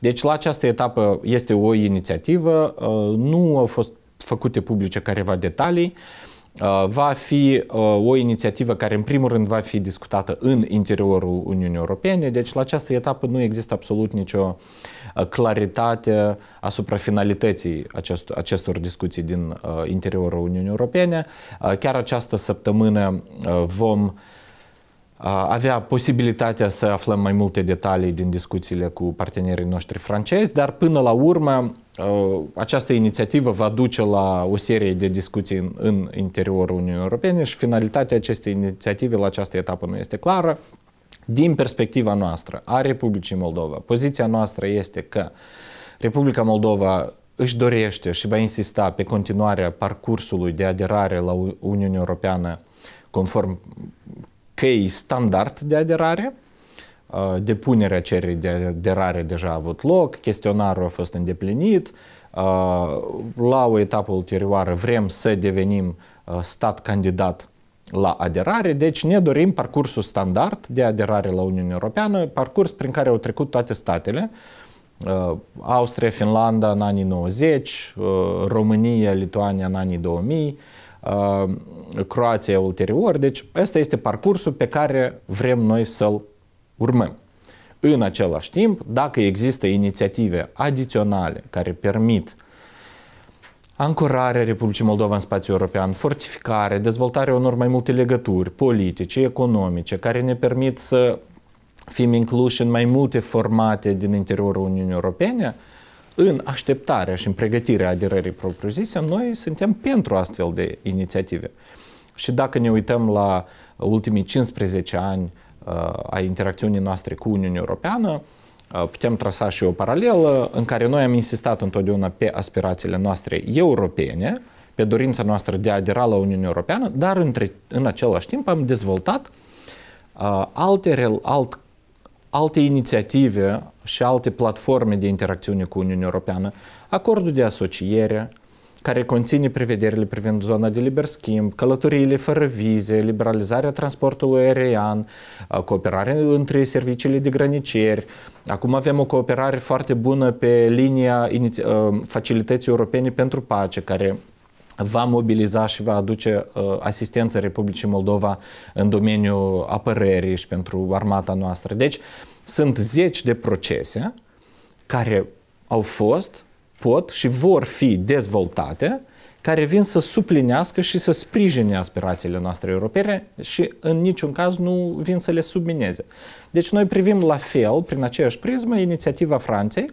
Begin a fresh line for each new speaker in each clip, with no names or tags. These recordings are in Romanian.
Deci la această etapă este o inițiativă, uh, nu au fost făcute publice careva detalii, uh, va fi uh, o inițiativă care în primul rând va fi discutată în interiorul Uniunii Europene, deci la această etapă nu există absolut nicio claritate asupra finalității acest, acestor discuții din interiorul Uniunii Europene. Chiar această săptămână vom uh, avea posibilitatea să aflăm mai multe detalii din discuțiile cu partenerii noștri francezi, dar până la urmă această inițiativă va duce la o serie de discuții în, interiorul Uniunii Europene și finalitatea acestei inițiative la această etapă nu este clară. Din perspectiva noastră a Republicii Moldova, poziția noastră este că Republica Moldova își dorește și va insista pe continuarea parcursului de aderare la Uniunea Europeană conform căi standard de aderare, uh, depunerea cererii de aderare deja a avut loc, chestionarul a fost îndeplinit, uh, la o etapă ulterioară vrem să devenim uh, stat candidat la aderare, deci ne dorim parcursul standard de aderare la Uniunea Europeană, parcurs prin care au trecut toate statele, Austria, Finlanda în anii 90, România, Lituania în anii 2000, Uh, Croația ulterior. Deci ăsta este parcursul pe care vrem noi să-l urmăm. În același timp, dacă există inițiative adiționale care permit ancorarea Republicii Moldova în spațiul european, fortificare, dezvoltarea unor mai multe legături politice, economice, care ne permit să fim incluși în mai multe formate din interiorul Uniunii Europene, uh, în așteptarea și în pregătirea aderării propriu-zise, noi suntem pentru astfel de inițiative. Și dacă ne uităm la ultimii 15 ani uh, a interacțiunii noastre cu Uniunea Europeană, uh, putem trasa și o paralelă în care noi am insistat întotdeauna pe aspirațiile noastre europene, pe dorința noastră de a adera la Uniunea Europeană, dar între, în același timp am dezvoltat uh, alte, alt alte inițiative și alte platforme de interacțiune cu Uniunea Europeană, acordul de asociere, care conține prevederile privind zona de liber schimb, călătoriile fără vize, liberalizarea transportului aerian, cooperare între serviciile de granicieri. Acum avem o cooperare foarte bună pe linia facilității europene pentru pace, care va mobiliza și va uh, asistență Republicii Moldova în domeniul apărării și pentru armata noastră. Deci sunt zeci de procese care au fost, pot și vor fi dezvoltate care vin să suplinească și să sprijine aspirațiile noastre europene și în niciun caz nu vin să le submineze. Deci noi privim la fel, prin aceeași prismă, inițiativa Franței,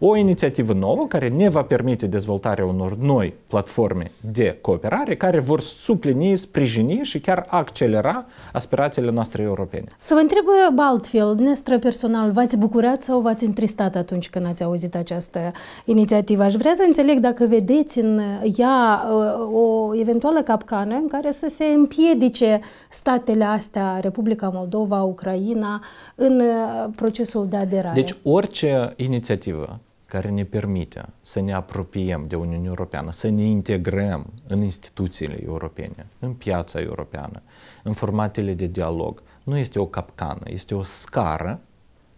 o inițiativă nouă care ne va permite dezvoltarea unor noi platforme de cooperare care vor suplini, sprijini și chiar accelera aspirațiile noastre europene.
Să vă întreb altfel, dumneavoastră personal, v-ați bucurat sau v-ați întristat atunci când ați auzit această inițiativă? Aș vrea să înțeleg dacă vedeți în ea uh, o eventuală capcană în care să se împiedice statele astea, Republica Moldova, Ucraina, în uh, procesul de aderare. Deci
orice inițiativă care ne permite să ne apropiem de Uniunea Europeană, să ne integrăm în instituțiile europene, în piața europeană, în formatele de dialog. Nu este o capcană, este o scară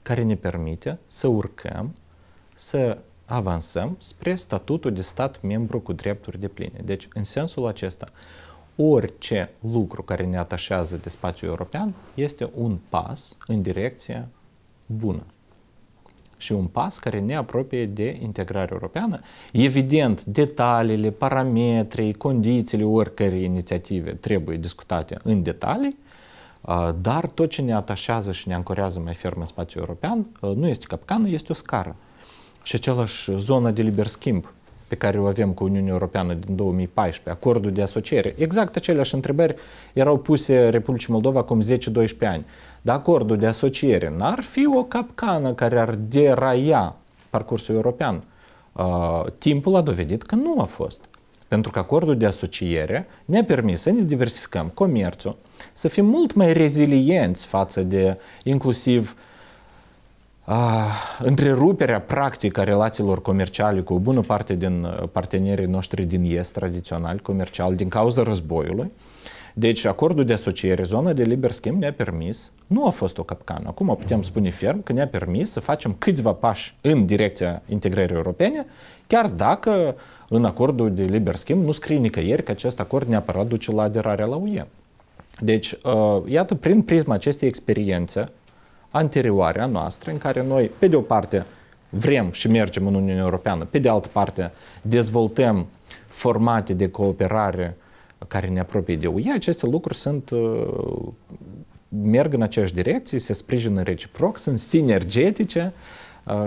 care ne permite să urcăm, să avansăm spre statutul de stat membru cu drepturi de pline. Deci, în sensul acesta, orice lucru care ne atașează de spațiul european este un pas în direcția bună și un pas care ne apropie de integrarea europeană. Evident, detaliile, parametrii, condițiile oricărei inițiative trebuie discutate în detalii, dar tot ce ne atașează și ne ancorează mai ferm în spațiul european nu este capcană, este o scară. Și același zona de liber schimb pe care o avem cu Uniunea Europeană din 2014, acordul de asociere. Exact aceleași întrebări erau puse Republicii Moldova acum 10-12 ani. Dar acordul de asociere n-ar fi o capcană care ar deraia parcursul european? Uh, timpul a dovedit că nu a fost. Pentru că acordul de asociere ne-a permis să ne diversificăm comerțul, să fim mult mai rezilienți față de inclusiv uh, Ah, întreruperea practică a relațiilor comerciale cu o bună parte din uh, partenerii noștri din Est, tradițional, comercial, din cauza războiului. Deci acordul de asociere, zona de liber schimb ne-a permis, nu a fost o capcană, acum putem spune ferm că ne-a permis să facem câțiva pași în direcția integrării europene, chiar dacă în acordul de liber schimb nu scrie nicăieri că acest acord neapărat duce la aderarea la UE. Deci, uh, iată, prin prisma acestei experiențe, anterioare a noastră, în care noi, pe de o parte, vrem și mergem în Uniunea Europeană, pe de altă parte, dezvoltăm formate de cooperare care ne apropie de UE, aceste lucruri sunt uh, merg în aceeași direcție, se sprijină reciproc, sunt sinergetice,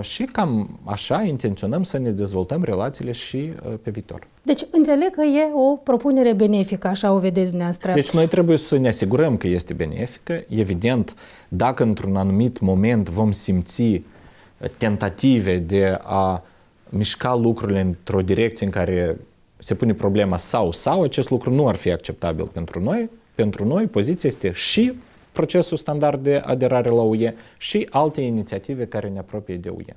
și cam așa intenționăm să ne dezvoltăm relațiile și pe viitor.
Deci înțeleg că e o propunere benefică, așa o vedeți dumneavoastră. Deci
noi trebuie să ne asigurăm că este benefică. Evident, dacă într-un anumit moment vom simți tentative de a mișca lucrurile într-o direcție în care se pune problema sau sau, acest lucru nu ar fi acceptabil pentru noi. Pentru noi poziția este și procesul standard de aderare la UE și alte inițiative care ne apropie de UE.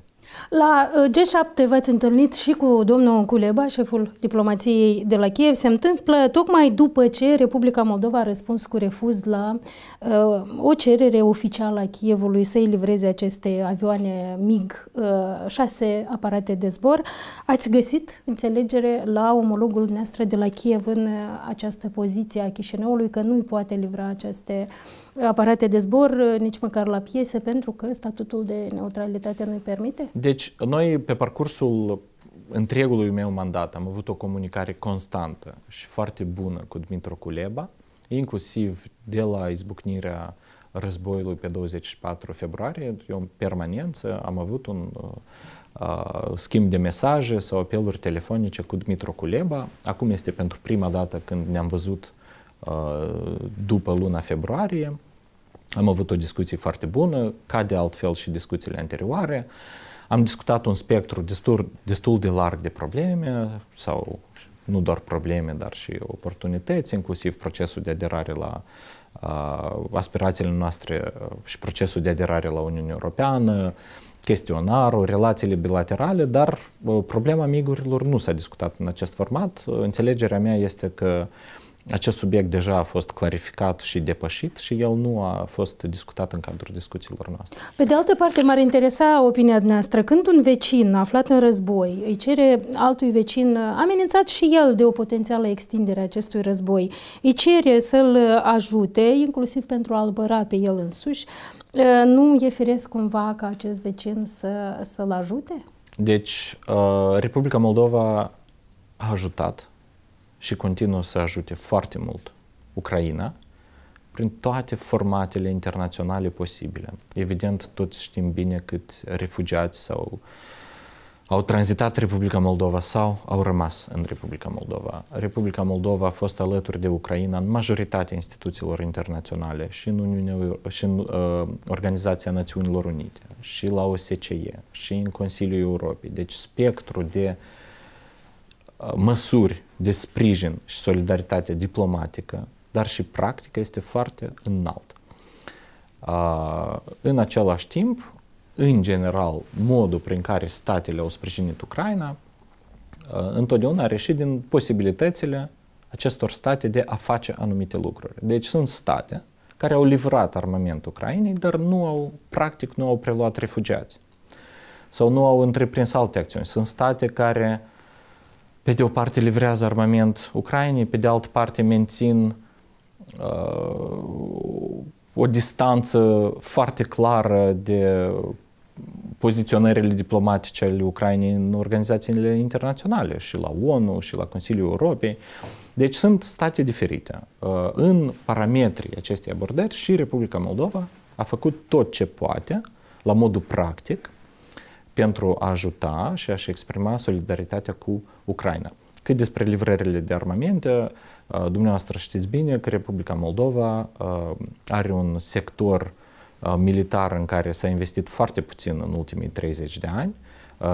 La uh, G7 v-ați întâlnit și cu domnul Culeba, șeful diplomației de la Kiev. Se întâmplă tocmai după ce Republica Moldova a răspuns cu refuz la uh, o cerere oficială a Kievului să-i livreze aceste avioane MiG, uh, șase aparate de zbor. Ați găsit înțelegere la omologul noastră de la Kiev în uh, această poziție a Chișinăului că nu îi poate livra aceste uh, aparate de zbor, nici măcar la piese, pentru că statutul de neutralitate nu-i permite?
Deci, noi pe parcursul întregului meu mandat am avut o comunicare constantă și foarte bună cu Dmitru Culeba, inclusiv de la izbucnirea războiului pe 24 februarie, eu în permanență am avut un uh, uh, schimb de mesaje sau apeluri telefonice cu Dmitru Culeba. Acum este pentru prima dată când ne-am văzut uh, după luna februarie am avut o discuție foarte bună, ca de altfel și discuțiile anterioare. Am discutat un spectru destul, destul de larg de probleme, sau nu doar probleme, dar și oportunități, inclusiv procesul de aderare la uh, aspirațiile noastre și procesul de aderare la Uniunea Europeană, chestionarul, relațiile bilaterale, dar uh, problema migurilor nu s-a discutat în acest format. Înțelegerea mea este că uh, acest subiect deja a fost clarificat și depășit și el nu a fost discutat în cadrul discuțiilor noastre.
Pe de altă parte, m-ar interesa opinia noastră. Când un vecin aflat în război îi cere altui vecin amenințat și el de o potențială extindere a acestui război, îi cere să-l ajute, inclusiv pentru a-l băra pe el însuși, ă, nu e firesc cumva ca acest vecin să, să-l ajute?
Deci, ă, Republica Moldova a ajutat și continuă să ajute foarte mult Ucraina prin toate formatele internaționale posibile. Evident, toți știm bine cât refugiați sau au tranzitat Republica Moldova sau au rămas în Republica Moldova. Republica Moldova a fost alături de Ucraina în majoritatea instituțiilor internaționale și în, Uniunea, și în uh, Organizația Națiunilor Unite, și la OSCE, și în Consiliul Europei. Deci spectrul de uh, Uh, măsuri de sprijin și solidaritate diplomatică, dar și practică este foarte înalt. Uh, în același timp, în general, modul prin care statele au sprijinit Ucraina uh, întotdeauna a reșit din posibilitățile acestor state de a face anumite lucruri. Deci sunt state care au livrat armament Ucrainei, dar nu au, practic, nu au preluat refugiați sau nu au întreprins alte acțiuni. Sunt state care uh, pe de o parte livrează armament Ucrainei, pe de altă parte mențin uh, o distanță foarte clară de poziționările diplomatice ale Ucrainei în organizațiile internaționale, și la ONU, și la Consiliul Europei. Deci sunt state diferite. Uh, în parametrii acestei abordări și Republica Moldova a făcut tot ce poate, la modul practic, pentru a ajuta și a-și exprima solidaritatea cu Ucraina. Cât despre livrările de armamente, uh, dumneavoastră știți bine că Republica Moldova uh, are un sector uh, militar în care s-a investit foarte puțin în ultimii 30 de ani.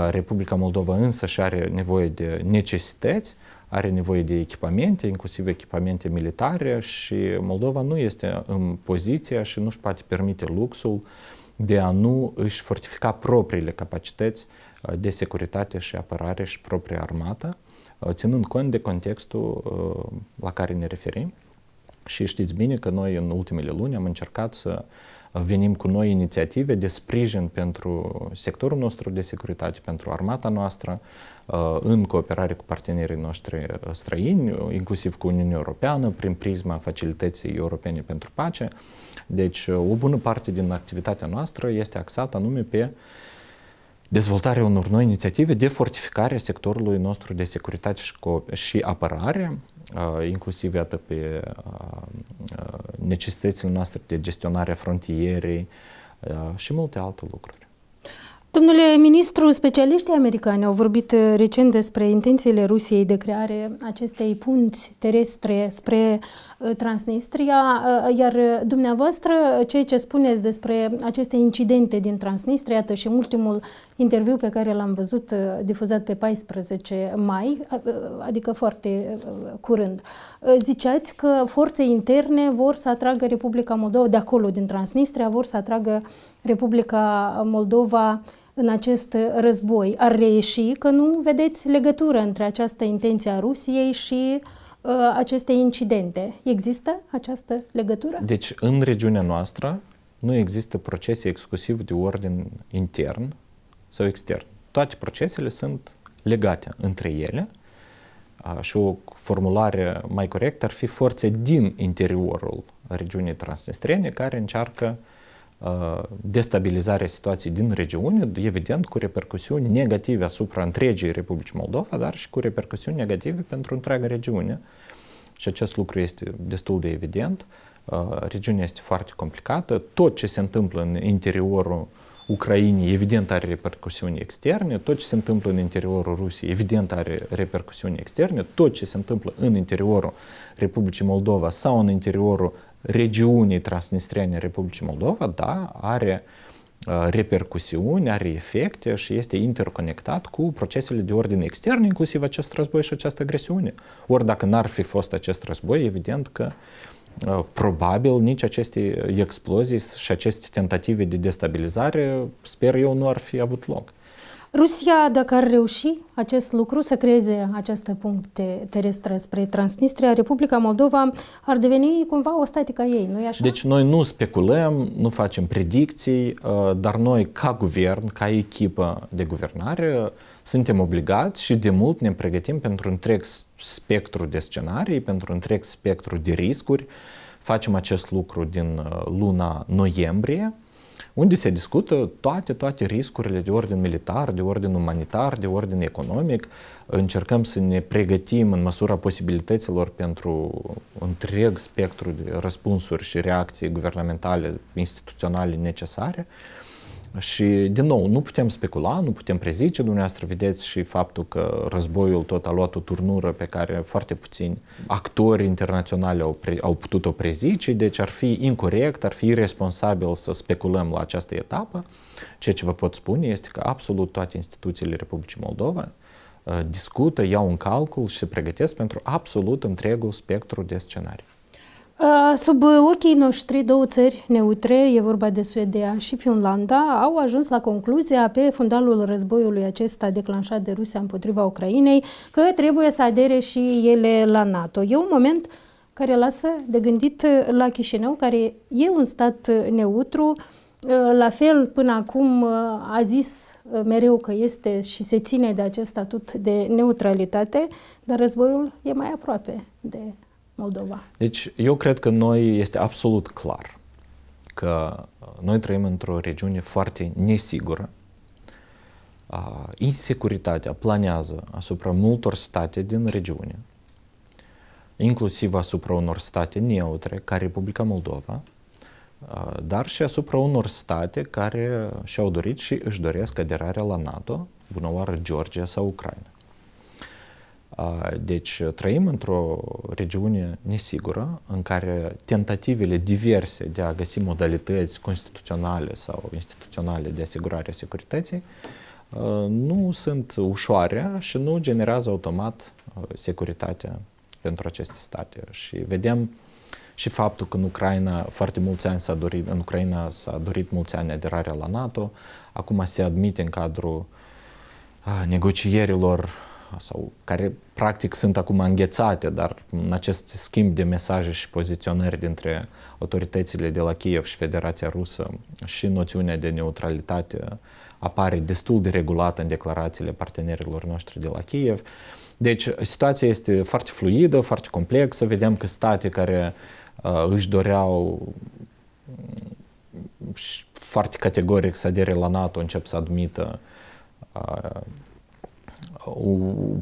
Republica Moldova însă și are nevoie de necesități, are nevoie de echipamente, inclusiv echipamente militare și Moldova nu este în poziția și nu-și poate permite luxul uh, de a nu își fortifica propriile capacități uh, de securitate și apărare și propria armată, uh, ținând cont de contextul uh, la care ne referim. Și știți bine că noi în ultimele luni am încercat să venim cu noi inițiative de sprijin pentru sectorul nostru de securitate, pentru armata noastră, în cooperare cu partenerii noștri străini, inclusiv cu Uniunea Europeană, prin prisma facilității europene pentru pace. Deci uh, o bună parte din activitatea noastră este axată anume pe dezvoltarea unor noi inițiative de fortificare a sectorului nostru de securitate și, apărare, uh, inclusiv iată pe uh, necesitățile noastre de gestionare a frontierei și multe alte lucruri.
Domnule ministru, specialiștii americani au vorbit eh, recent despre intențiile Rusiei de creare acestei punți terestre spre eh, Transnistria, eh, iar dumneavoastră, ceea ce spuneți despre aceste incidente din Transnistria, iată și ultimul interviu pe care l-am văzut difuzat pe 14 mai, adică foarte curând, ziceați că forțe interne vor să atragă Republica Moldova, de acolo, din Transnistria, vor să atragă Republica Moldova în acest război ar reieși, că nu vedeți legătură între această intenție a Rusiei și uh, aceste incidente. Există această legătură?
Deci, în regiunea noastră nu există procese exclusiv de ordin intern sau extern. Toate procesele sunt legate între ele și o formulare mai corectă ar fi forțe din interiorul regiunii transnistrene care încearcă uh, destabilizarea э, situației din regiune, evident cu repercusiuni negative asupra întregii Republici Moldova, dar și cu repercusiuni negative pentru întreaga regiune. Și acest lucru este destul de evident. Э, regiunea este foarte complicată. Tot ce se întâmplă în interiorul Ucrainei, evident, are repercusiuni externe. Tot ce se întâmplă în interiorul Rusiei, evident, are repercusiuni externe. Tot ce se întâmplă în interiorul Republicii Moldova sau în interiorul regiunii transnistriene Republicii Moldova, da, are uh, repercusiuni, are efecte și este interconectat cu procesele de ordine externe, inclusiv acest război și această agresiune. Ori dacă n-ar fi fost acest război, evident că uh, probabil nici aceste explozii și aceste tentative de destabilizare, sper eu, nu ar fi avut loc.
Rusia, dacă ar reuși acest lucru, să creeze această puncte terestră spre Transnistria, Republica Moldova ar deveni cumva o statică ei, nu-i așa?
Deci noi nu speculăm, nu facem predicții, uh, dar noi, ca guvern, ca echipă de guvernare, suntem obligați și de mult ne pregătim pentru întreg spectru de scenarii, pentru întreg spectru de riscuri. Facem acest lucru din uh, luna noiembrie, unde se discută toate, toate riscurile de ordin militar, de ordin umanitar, de ordin economic. Încercăm să ne pregătim în măsura posibilităților pentru întreg spectru de răspunsuri și reacții guvernamentale, instituționale necesare. Uh, și, din nou, nu putem specula, nu putem prezice, dumneavoastră vedeți și faptul că războiul tot a luat o turnură pe care foarte puțini actori internaționali au, pre- au putut-o prezice, deci ar fi incorrect, ar fi irresponsabil să speculăm la această etapă. Ceea ce vă pot spune este că absolut toate instituțiile Republicii Moldova uh, discută, iau un calcul și se pregătesc pentru absolut întregul spectru de scenarii.
Uh, sub ochii noștri, două țări neutre, e vorba de Suedia și Finlanda, au ajuns la concluzia pe fundalul războiului acesta declanșat de Rusia împotriva Ucrainei că trebuie să adere și ele la NATO. E un moment care lasă de gândit la Chișinău, care e un stat neutru, uh, la fel, până acum uh, a zis mereu că este și se ține de acest statut de neutralitate, dar războiul e mai aproape de Moldova.
Deci, eu cred că noi este absolut clar că uh, noi trăim într-o regiune foarte nesigură. Uh, insecuritatea planează asupra multor state din regiune, inclusiv asupra unor state neutre, ca Republica Moldova, uh, dar și asupra unor state care și-au dorit și își doresc aderarea la NATO, bunăoară Georgia sau Ucraina. Deci trăim într-o regiune nesigură în care tentativele diverse de a găsi modalități constituționale sau instituționale de asigurare a securității uh, nu sunt ușoare și nu generează automat uh, securitatea pentru aceste state. Și vedem și faptul că în Ucraina foarte mulți ani s-a dorit, în Ucraina s-a dorit mulți ani aderarea la NATO, acum se admite în cadrul uh, negocierilor sau care practic sunt acum înghețate, dar în acest schimb de mesaje și poziționări dintre autoritățile de la Kiev și Federația Rusă și noțiunea de neutralitate apare destul de regulat în declarațiile partenerilor noștri de la Kiev. Deci situația este foarte fluidă, foarte complexă, vedem că state care uh, își doreau mm, foarte categoric să adere la NATO încep să admită uh,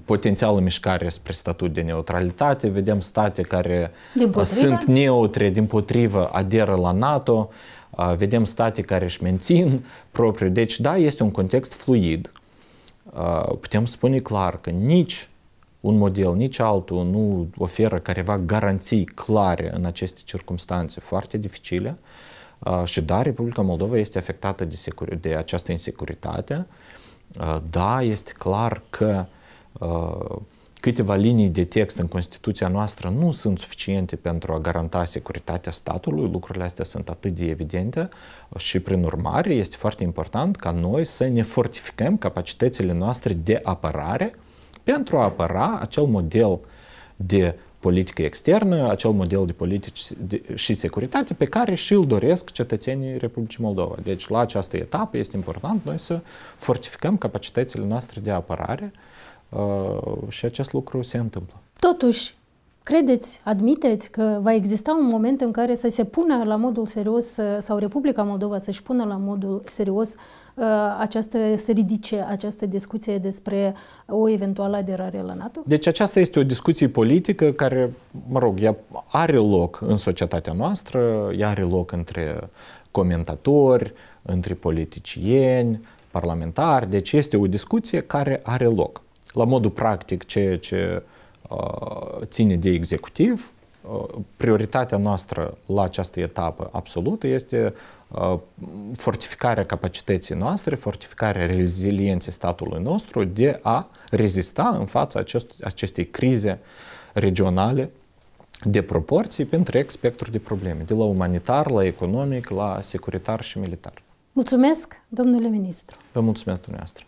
potențială mișcare spre statut de neutralitate. Vedem state care uh, sunt neutre, din potrivă, aderă la NATO, uh, vedem state care își mențin propriu. Deci, da, este un context fluid. Uh, putem spune clar că nici un model, nici altul nu oferă careva garanții clare în aceste circunstanțe foarte dificile. Și da, Republica Moldova este afectată de, secur- de această insecuritate. Uh, Uh, da, este clar că uh, câteva linii de text în Constituția noastră nu sunt suficiente pentru a garanta securitatea statului, lucrurile astea sunt atât de evidente uh, și prin urmare este foarte important ca noi să ne fortificăm capacitățile noastre de apărare pentru a apăra acel model de politică externă, acel model de politici și securitate pe care și îl doresc cetățenii Republicii Moldova. Deci la această etapă este important noi să fortificăm capacitățile noastre de apărare uh, și acest lucru se întâmplă. Totuși,
credeți, admiteți că va exista un moment în care să se pună la modul serios uh, sau Republica Moldova să-și pună la modul serios uh, această, să ridice această discuție despre o eventuală aderare la NATO?
Deci aceasta este o discuție politică care, mă rog, ea are loc în societatea noastră, ea are loc între comentatori, între politicieni, parlamentari, deci este o discuție care are loc. La modul practic, ce, ce uh, Uh, ține de executiv. Uh, prioritatea noastră la această etapă absolută este uh, fortificarea capacității noastre, fortificarea rezilienței statului nostru de a rezista în fața acest, acestei crize regionale de proporții pe întreg spectru de probleme, de la umanitar, la economic, la securitar și militar.
Mulțumesc, domnule ministru.
Vă mulțumesc dumneavoastră.